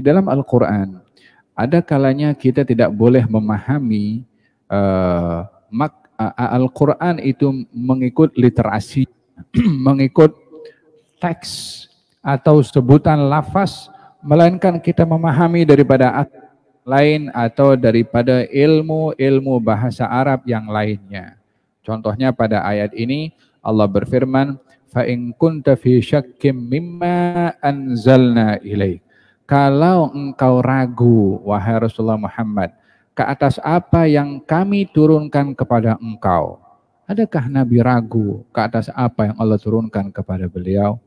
di dalam Al-Quran ada kalanya kita tidak boleh memahami uh, Al-Quran itu mengikut literasi, mengikut teks atau sebutan lafaz melainkan kita memahami daripada lain atau daripada ilmu-ilmu bahasa Arab yang lainnya. Contohnya pada ayat ini Allah berfirman, "Fa in kunta fi syakkim mimma anzalna ilaik." Kalau engkau ragu, wahai Rasulullah Muhammad, ke atas apa yang kami turunkan kepada engkau? Adakah Nabi ragu ke atas apa yang Allah turunkan kepada beliau?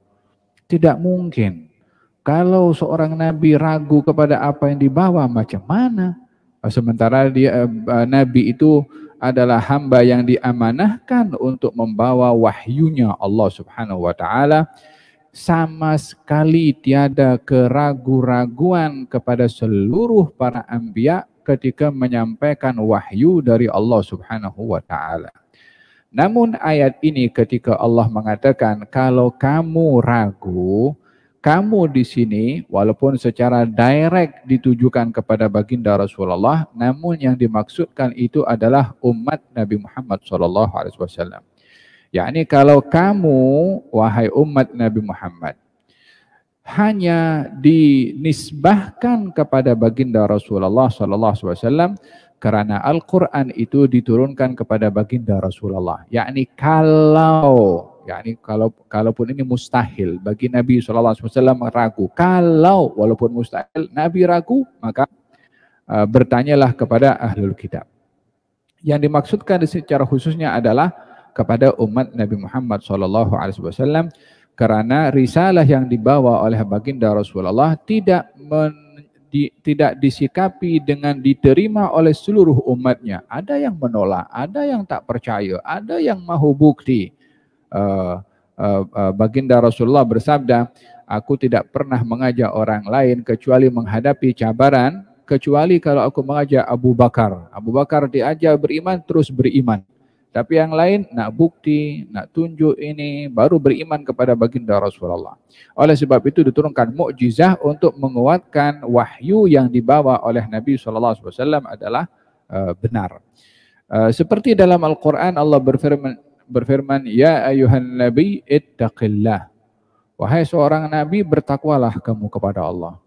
Tidak mungkin. Kalau seorang Nabi ragu kepada apa yang dibawa, macam mana? Sementara dia, eh, Nabi itu adalah hamba yang diamanahkan untuk membawa wahyunya Allah subhanahu wa ta'ala sama sekali tiada keragu-raguan kepada seluruh para anbiya ketika menyampaikan wahyu dari Allah Subhanahu wa taala. Namun ayat ini ketika Allah mengatakan kalau kamu ragu, kamu di sini walaupun secara direct ditujukan kepada baginda Rasulullah, namun yang dimaksudkan itu adalah umat Nabi Muhammad sallallahu alaihi wasallam. Ya yakni kalau kamu wahai umat Nabi Muhammad hanya dinisbahkan kepada baginda Rasulullah sallallahu alaihi wasallam kerana Al-Qur'an itu diturunkan kepada baginda Rasulullah Ya yakni kalau ya yakni kalau kalaupun ini mustahil bagi Nabi sallallahu alaihi wasallam ragu kalau walaupun mustahil Nabi ragu maka uh, bertanyalah kepada ahlul kitab yang dimaksudkan secara khususnya adalah kepada umat Nabi Muhammad saw. alaihi kerana risalah yang dibawa oleh baginda Rasulullah tidak men, di, tidak disikapi dengan diterima oleh seluruh umatnya. Ada yang menolak, ada yang tak percaya, ada yang mahu bukti. Uh, uh, uh, baginda Rasulullah bersabda, aku tidak pernah mengajak orang lain kecuali menghadapi cabaran, kecuali kalau aku mengajak Abu Bakar. Abu Bakar diajak beriman terus beriman. Tapi yang lain nak bukti, nak tunjuk ini baru beriman kepada baginda Rasulullah. Oleh sebab itu diturunkan mukjizah untuk menguatkan wahyu yang dibawa oleh Nabi sallallahu alaihi wasallam adalah uh, benar. Uh, seperti dalam Al-Qur'an Allah berfirman berfirman ya ayuhan nabi ittaqillah. Wahai seorang nabi bertakwalah kamu kepada Allah.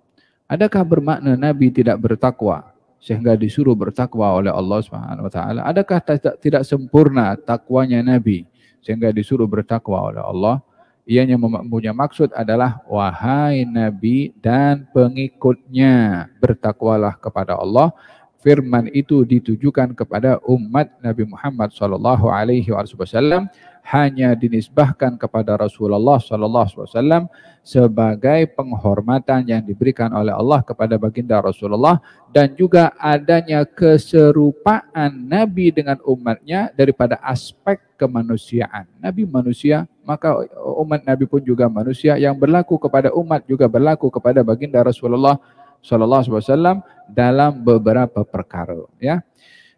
Adakah bermakna nabi tidak bertakwa? sehingga disuruh bertakwa oleh Allah Subhanahu wa taala. Adakah tidak sempurna takwanya nabi sehingga disuruh bertakwa oleh Allah? Ia yang mempunyai maksud adalah wahai nabi dan pengikutnya bertakwalah kepada Allah. Firman itu ditujukan kepada umat Nabi Muhammad sallallahu alaihi wasallam hanya dinisbahkan kepada Rasulullah sallallahu alaihi wasallam sebagai penghormatan yang diberikan oleh Allah kepada baginda Rasulullah dan juga adanya keserupaan nabi dengan umatnya daripada aspek kemanusiaan. Nabi manusia, maka umat nabi pun juga manusia yang berlaku kepada umat juga berlaku kepada baginda Rasulullah sallallahu alaihi wasallam dalam beberapa perkara, ya.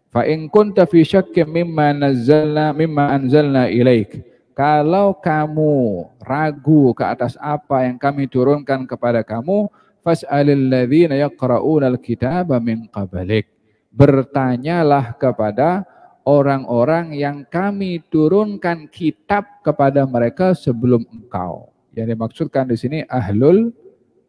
Fa in kunta fi syakkin mimma nazzalna mimma anzalna ilaik. Kalau kamu ragu ke atas apa yang kami turunkan kepada kamu, fas'alil ladzina yaqra'una al-kitaba min qablik. Bertanyalah kepada orang-orang yang kami turunkan kitab kepada mereka sebelum engkau. Yang dimaksudkan di sini ahlul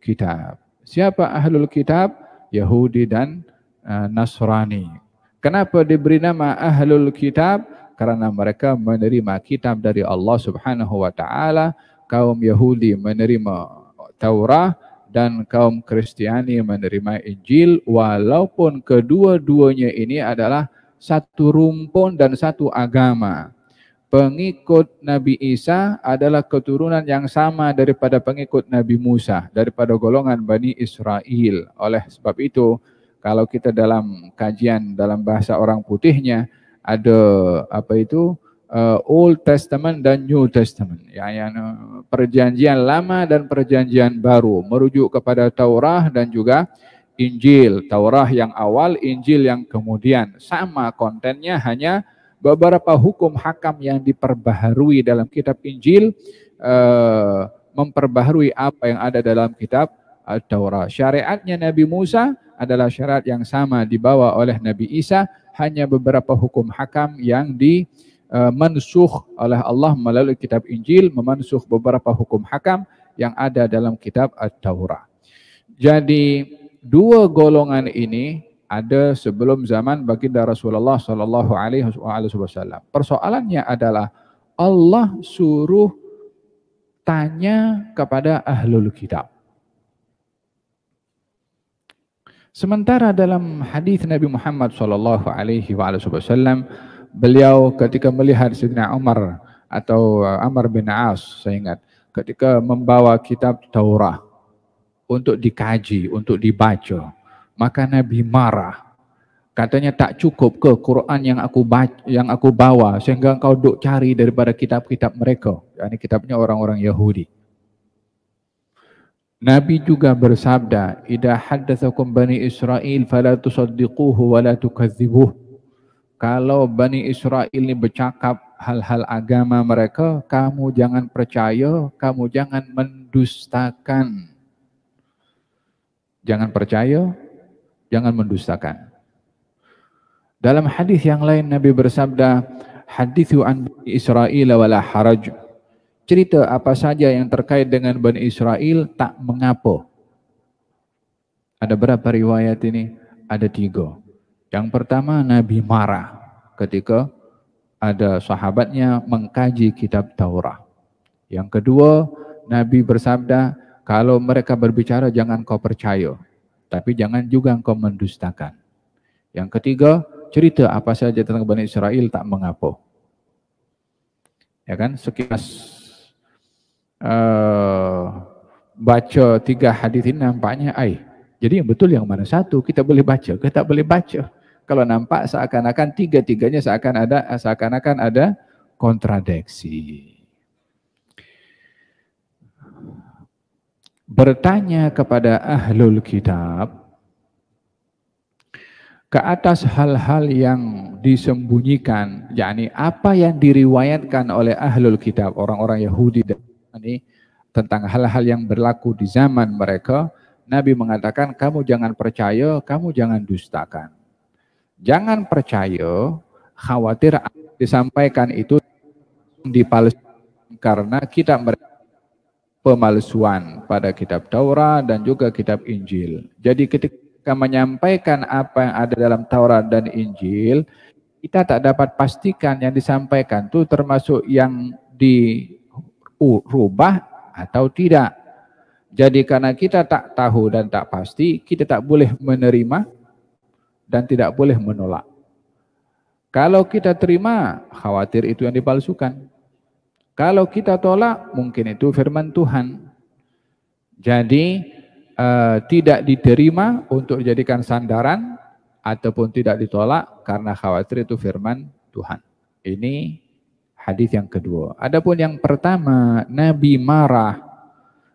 kitab. Siapa ahlul kitab? Yahudi dan eh, Nasrani. Kenapa diberi nama Ahlul Kitab? Karena mereka menerima kitab dari Allah Subhanahu wa taala. Kaum Yahudi menerima Taurat dan kaum Kristiani menerima Injil walaupun kedua-duanya ini adalah satu rumpun dan satu agama. Pengikut Nabi Isa adalah keturunan yang sama daripada pengikut Nabi Musa, daripada golongan Bani Israel. Oleh sebab itu, kalau kita dalam kajian dalam bahasa orang putihnya ada apa itu uh, Old Testament dan New Testament ya yang eh, perjanjian lama dan perjanjian baru merujuk kepada Taurat dan juga Injil Taurat yang awal Injil yang kemudian sama kontennya hanya beberapa hukum hakam yang diperbaharui dalam kitab Injil uh, memperbaharui apa yang ada dalam kitab Taurat syariatnya Nabi Musa adalah syarat yang sama dibawa oleh Nabi Isa hanya beberapa hukum hakam yang di eh, mansuh oleh Allah melalui kitab Injil memansuh beberapa hukum hakam yang ada dalam kitab At-Taurat. Jadi dua golongan ini ada sebelum zaman baginda Rasulullah sallallahu alaihi wasallam. Persoalannya adalah Allah suruh tanya kepada ahlul kitab. Sementara dalam hadis Nabi Muhammad sallallahu alaihi wasallam, beliau ketika melihat Sayyidina Umar atau uh, Amr bin As, saya ingat, ketika membawa kitab Taurat untuk dikaji, untuk dibaca, maka Nabi marah. Katanya tak cukup ke Quran yang aku baca, yang aku bawa sehingga kau duk cari daripada kitab-kitab mereka. Ini kitabnya orang-orang Yahudi. Nabi juga bersabda, "Idza haddatsakum bani Israil fala tusaddiquhu wa la tukadzibuh." Kalau Bani Israel ini bercakap hal-hal agama mereka, kamu jangan percaya, kamu jangan mendustakan. Jangan percaya, jangan mendustakan. Dalam hadis yang lain Nabi bersabda, "Hadithu an Bani Israel wa la haraj." cerita apa saja yang terkait dengan Bani Israel tak mengapa. Ada berapa riwayat ini? Ada tiga. Yang pertama Nabi marah ketika ada sahabatnya mengkaji kitab Taurat. Yang kedua Nabi bersabda kalau mereka berbicara jangan kau percaya. Tapi jangan juga kau mendustakan. Yang ketiga cerita apa saja tentang Bani Israel tak mengapa. Ya kan? Sekilas Eh, baca tiga hadis ini nampaknya ai. Jadi yang betul yang mana satu kita boleh baca ke tak boleh baca? Kalau nampak seakan-akan tiga-tiganya seakan ada seakan-akan ada kontradiksi. Bertanya kepada ahlul kitab ke atas hal-hal yang disembunyikan, yakni apa yang diriwayatkan oleh ahlul kitab, orang-orang Yahudi dan ini tentang hal-hal yang berlaku di zaman mereka, Nabi mengatakan kamu jangan percaya, kamu jangan dustakan. Jangan percaya, khawatir disampaikan itu di karena kita pemalsuan pada kitab Taurat dan juga kitab Injil. Jadi ketika menyampaikan apa yang ada dalam Taurat dan Injil, kita tak dapat pastikan yang disampaikan itu termasuk yang di rubah atau tidak. Jadi karena kita tak tahu dan tak pasti, kita tak boleh menerima dan tidak boleh menolak. Kalau kita terima, khawatir itu yang dipalsukan. Kalau kita tolak, mungkin itu firman Tuhan. Jadi eh, tidak diterima untuk dijadikan sandaran ataupun tidak ditolak karena khawatir itu firman Tuhan. Ini hadis yang kedua. Adapun yang pertama, Nabi marah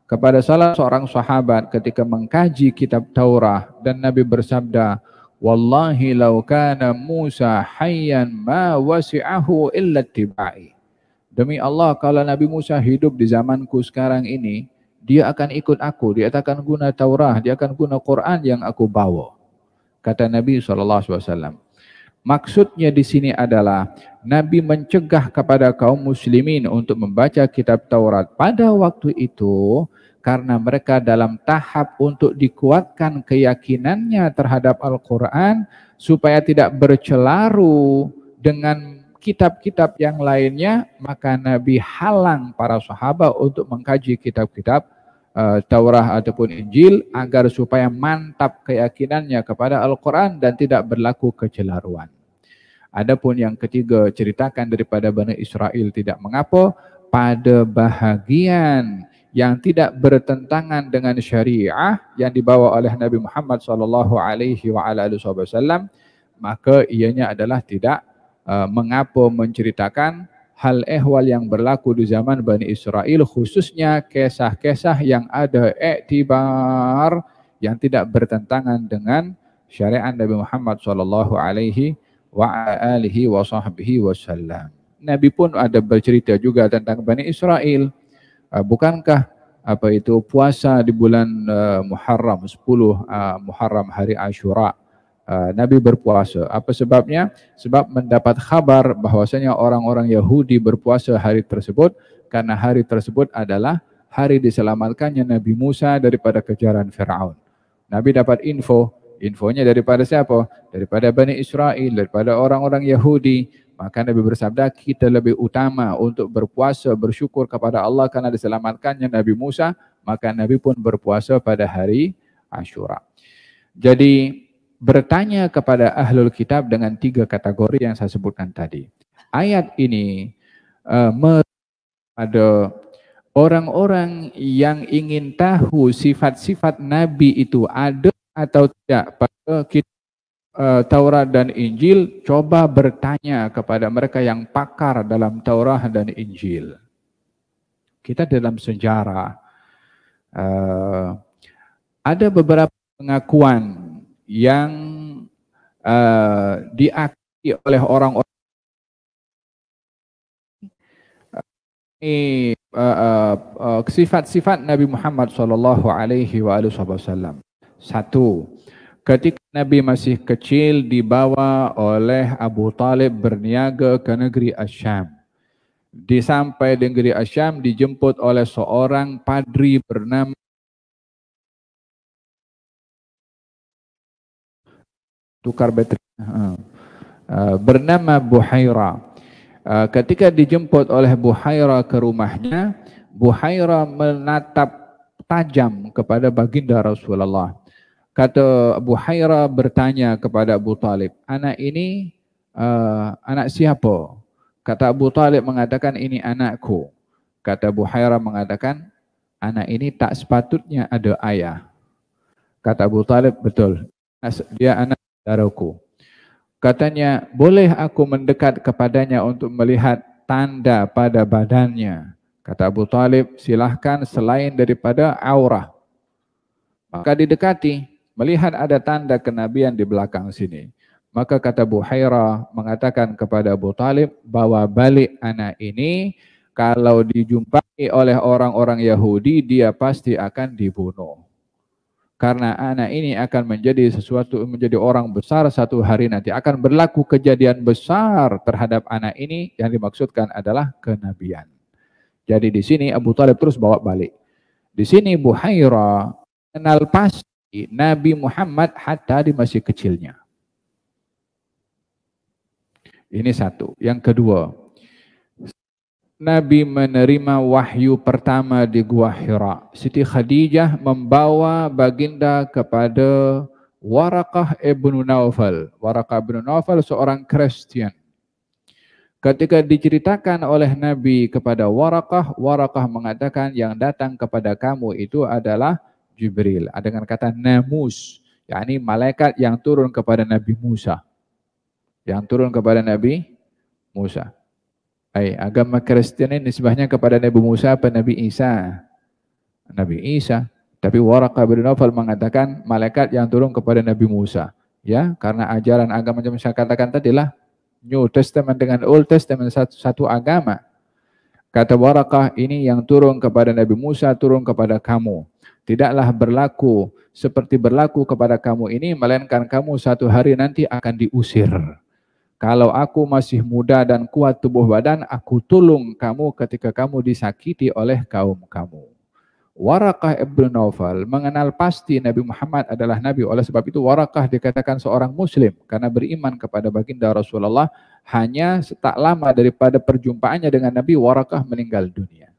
kepada salah seorang sahabat ketika mengkaji kitab Taurah dan Nabi bersabda, "Wallahi law kana Musa hayyan ma wasi'ahu illa tibai." Demi Allah, kalau Nabi Musa hidup di zamanku sekarang ini, dia akan ikut aku, dia akan guna Taurah, dia akan guna Quran yang aku bawa. Kata Nabi SAW. Maksudnya di sini adalah Nabi mencegah kepada kaum muslimin untuk membaca kitab Taurat pada waktu itu karena mereka dalam tahap untuk dikuatkan keyakinannya terhadap Al-Qur'an supaya tidak bercelaru dengan kitab-kitab yang lainnya maka Nabi halang para sahabat untuk mengkaji kitab-kitab Eh, Taurah ataupun Injil agar supaya mantap keyakinannya kepada Al-Quran dan tidak berlaku kecelaruan. Adapun yang ketiga ceritakan daripada Bani Israel tidak mengapa pada bahagian yang tidak bertentangan dengan syariah yang dibawa oleh Nabi Muhammad sallallahu alaihi wasallam maka ianya adalah tidak uh, mengapa menceritakan hal ehwal yang berlaku di zaman Bani Israel khususnya kisah-kisah yang ada iktibar yang tidak bertentangan dengan syariat Nabi Muhammad sallallahu alaihi wa alihi wa sahbihi wasallam. Nabi pun ada bercerita juga tentang Bani Israel. Ah, bukankah apa itu puasa di bulan ah, Muharram 10 ah, Muharram hari Ashura Ah, Nabi berpuasa. Apa sebabnya? Sebab mendapat kabar bahwasanya orang-orang Yahudi berpuasa hari tersebut karena hari tersebut adalah hari diselamatkannya Nabi Musa daripada kejaran Firaun. Nabi dapat info, infonya daripada siapa? Daripada Bani Israel, daripada orang-orang Yahudi. Maka Nabi bersabda, kita lebih utama untuk berpuasa, bersyukur kepada Allah karena diselamatkannya Nabi Musa. Maka Nabi pun berpuasa pada hari Ashura. Jadi bertanya kepada ahlul kitab dengan tiga kategori yang saya sebutkan tadi. Ayat ini uh, eh, ada orang-orang yang ingin tahu sifat-sifat Nabi itu ada atau tidak pada kita eh, Taurat dan Injil, coba bertanya kepada mereka yang pakar dalam Taurat dan Injil. Kita dalam sejarah eh, ada beberapa pengakuan yang uh, diakui oleh orang-orang ini uh, uh, uh, sifat-sifat Nabi Muhammad Shallallahu Alaihi Wasallam satu ketika Nabi masih kecil dibawa oleh Abu Talib berniaga ke negeri Asyam. Disampai di negeri Asyam dijemput oleh seorang padri bernama tukar bateri. Ha. Ah, bernama Buhaira. Ah, ketika dijemput oleh Buhaira ke rumahnya, Buhaira menatap tajam kepada baginda Rasulullah. Kata Buhaira bertanya kepada Abu Talib, anak ini uh, anak siapa? Kata Abu Talib mengatakan ini anakku. Kata Buhaira mengatakan anak ini tak sepatutnya ada ayah. Kata Abu Talib betul. Dia anak saudaraku. Katanya, boleh aku mendekat kepadanya untuk melihat tanda pada badannya. Kata Abu Talib, silahkan selain daripada aurah. Maka didekati, melihat ada tanda kenabian di belakang sini. Maka kata Abu Haira mengatakan kepada Abu Talib bawa balik anak ini kalau dijumpai oleh orang-orang Yahudi dia pasti akan dibunuh karena anak ini akan menjadi sesuatu menjadi orang besar satu hari nanti akan berlaku kejadian besar terhadap anak ini yang dimaksudkan adalah kenabian. Jadi di sini Abu Talib terus bawa balik. Di sini Bu Buhaira kenal pasti Nabi Muhammad hatta di masih kecilnya. Ini satu. Yang kedua, Nabi menerima wahyu pertama di Gua Hira. Siti Khadijah membawa baginda kepada Warakah Ibn Naufal. Warakah Ibn Naufal seorang Kristian. Ketika diceritakan oleh Nabi kepada Warakah, Warakah mengatakan yang datang kepada kamu itu adalah Jibril. Dengan kata Namus, yakni malaikat yang turun kepada Nabi Musa. Yang turun kepada Nabi Musa. Hai, agama Kristen ini nisbahnya kepada Nabi Musa atau Nabi Isa? Nabi Isa. Tapi Waraka bin Nawfal mengatakan malaikat yang turun kepada Nabi Musa. Ya, karena ajaran agama yang saya katakan tadi lah New Testament dengan Old Testament satu, satu agama. Kata Waraka ini yang turun kepada Nabi Musa turun kepada kamu. Tidaklah berlaku seperti berlaku kepada kamu ini melainkan kamu satu hari nanti akan diusir kalau aku masih muda dan kuat tubuh badan, aku tolong kamu ketika kamu disakiti oleh kaum kamu. Warakah Ibn Nawfal mengenal pasti Nabi Muhammad adalah Nabi. Oleh sebab itu Warakah dikatakan seorang Muslim karena beriman kepada baginda Rasulullah hanya tak lama daripada perjumpaannya dengan Nabi Warakah meninggal dunia.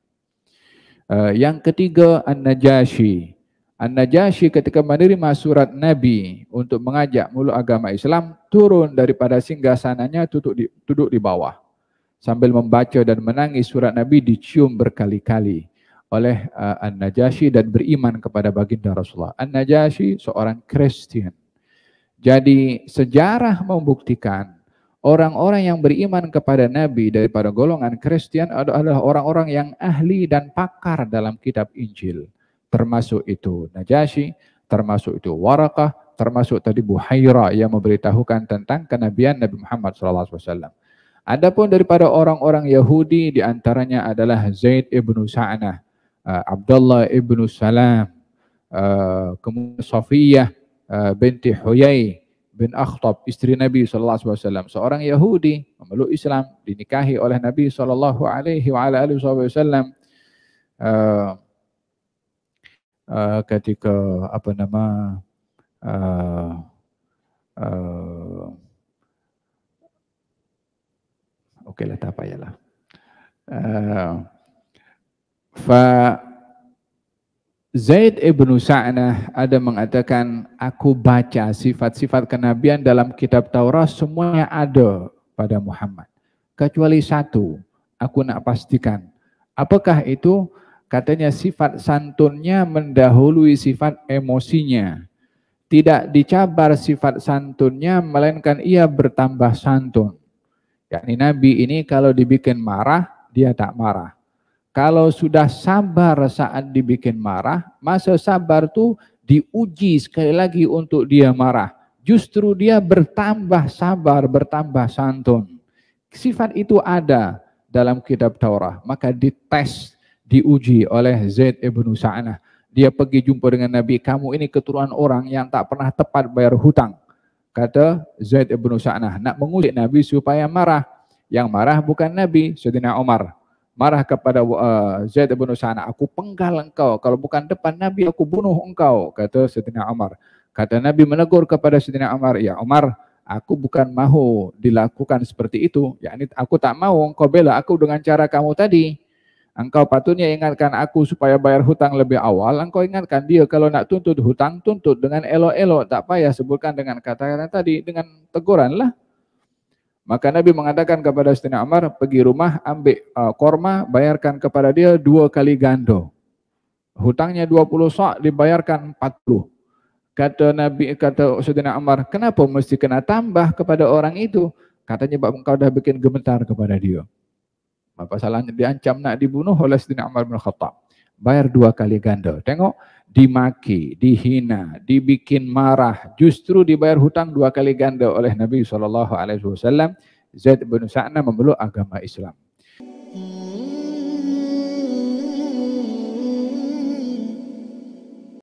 Eh, yang ketiga An Najashi An-Najasyi ketika menerima surat Nabi untuk mengajak mulut agama Islam turun daripada singgasananya duduk di, duduk di bawah sambil membaca dan menangis surat Nabi dicium berkali-kali oleh uh, An-Najasyi dan beriman kepada baginda Rasulullah. An-Najasyi seorang Kristen. Jadi sejarah membuktikan orang-orang yang beriman kepada Nabi daripada golongan Kristen adalah orang-orang yang ahli dan pakar dalam kitab Injil termasuk itu Najasyi, termasuk itu Waraqah, termasuk tadi Buhaira yang memberitahukan tentang kenabian Nabi Muhammad SAW. Adapun daripada orang-orang Yahudi di antaranya adalah Zaid ibnu Sa'nah, eh, Abdullah ibnu Salam, eh, kemudian Safiyah eh, binti Huyai bin Akhtab, istri Nabi SAW. Seorang Yahudi memeluk Islam, dinikahi oleh Nabi SAW. Uh, uh, ketika apa nama uh, uh, okey lah tak payahlah uh, fa Zaid ibn Sa'nah ada mengatakan aku baca sifat-sifat kenabian dalam kitab Taurat semuanya ada pada Muhammad kecuali satu aku nak pastikan apakah itu Katanya sifat santunnya mendahului sifat emosinya. Tidak dicabar sifat santunnya, melainkan ia bertambah santun. Yakni Nabi ini kalau dibikin marah, dia tak marah. Kalau sudah sabar saat dibikin marah, masa sabar tuh diuji sekali lagi untuk dia marah. Justru dia bertambah sabar, bertambah santun. Sifat itu ada dalam kitab Taurat, maka dites diuji oleh Zaid ibn Sa'anah. Dia pergi jumpa dengan Nabi, kamu ini keturunan orang yang tak pernah tepat bayar hutang. Kata Zaid ibn Sa'anah, nak mengulik Nabi supaya marah. Yang marah bukan Nabi, Sayyidina Omar. Marah kepada uh, Zaid ibn Sa'anah, aku penggal engkau. Kalau bukan depan Nabi, aku bunuh engkau. Kata Sayyidina Omar. Kata Nabi menegur kepada Sayyidina Omar. ya Omar, aku bukan mahu dilakukan seperti itu. Ya, aku tak mau engkau bela aku dengan cara kamu tadi. Engkau patutnya ingatkan aku supaya bayar hutang lebih awal. Engkau ingatkan dia kalau nak tuntut hutang, tuntut dengan elok-elok. Tak payah sebutkan dengan kata-kata tadi, dengan teguran lah. Maka Nabi mengatakan kepada Sayyidina Umar, pergi rumah, ambil uh, korma, bayarkan kepada dia dua kali gando. Hutangnya 20 sok, dibayarkan 40. Kata Nabi kata Sayyidina Ammar kenapa mesti kena tambah kepada orang itu? Katanya, bapak engkau dah bikin gemetar kepada dia. Masalahnya diancam nak dibunuh oleh Sidina Umar bin Khattab. Bayar dua kali ganda. Tengok, dimaki, dihina, dibikin marah. Justru dibayar hutang dua kali ganda oleh Nabi SAW. Zaid bin Sa'na memeluk agama Islam.